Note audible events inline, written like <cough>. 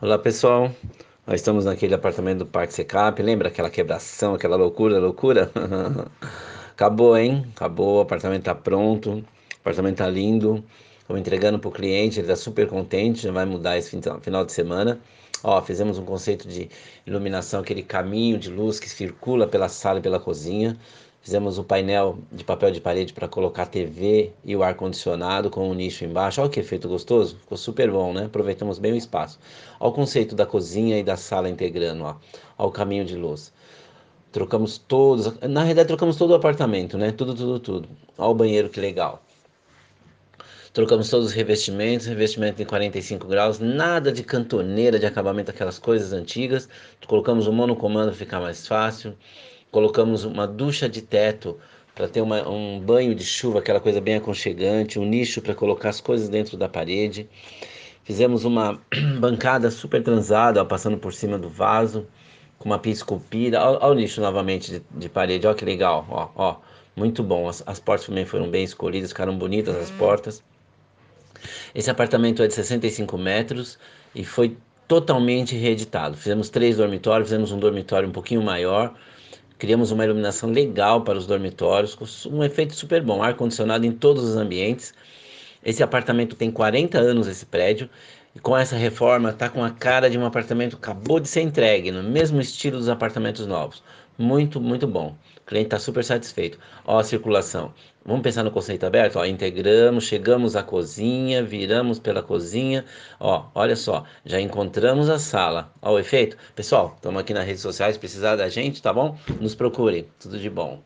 Olá pessoal, nós estamos naquele apartamento do Parque Secap, lembra aquela quebração, aquela loucura, loucura? <laughs> Acabou, hein? Acabou, o apartamento tá pronto, o apartamento tá lindo, estou entregando para o cliente, ele está super contente, já vai mudar esse final de semana. Ó, fizemos um conceito de iluminação, aquele caminho de luz que circula pela sala e pela cozinha, Fizemos o painel de papel de parede para colocar a TV e o ar-condicionado com um nicho embaixo. Olha que efeito gostoso, ficou super bom, né? Aproveitamos bem o espaço. Olha o conceito da cozinha e da sala integrando, ó. Olha o caminho de luz. Trocamos todos, na realidade trocamos todo o apartamento, né? Tudo, tudo, tudo. Olha o banheiro que legal. Trocamos todos os revestimentos, revestimento em 45 graus, nada de cantoneira, de acabamento, aquelas coisas antigas. Colocamos o monocomando, ficar mais fácil colocamos uma ducha de teto para ter uma, um banho de chuva, aquela coisa bem aconchegante, um nicho para colocar as coisas dentro da parede. Fizemos uma <clears throat> bancada super transada, ó, passando por cima do vaso, com uma pia esculpida. Olha o nicho novamente de, de parede, olha que legal, ó, ó. Muito bom, as, as portas também foram bem escolhidas, ficaram bonitas as portas. Esse apartamento é de 65 metros e foi totalmente reeditado. Fizemos três dormitórios, fizemos um dormitório um pouquinho maior, Criamos uma iluminação legal para os dormitórios, um efeito super bom, ar-condicionado em todos os ambientes. Esse apartamento tem 40 anos, esse prédio, e com essa reforma está com a cara de um apartamento que acabou de ser entregue, no mesmo estilo dos apartamentos novos. Muito, muito bom. O cliente está super satisfeito. Ó, a circulação. Vamos pensar no conceito aberto? Ó, integramos, chegamos à cozinha, viramos pela cozinha. Ó, olha só, já encontramos a sala. Ó, o efeito. Pessoal, estamos aqui nas redes sociais, precisar da gente, tá bom? Nos procure. Tudo de bom.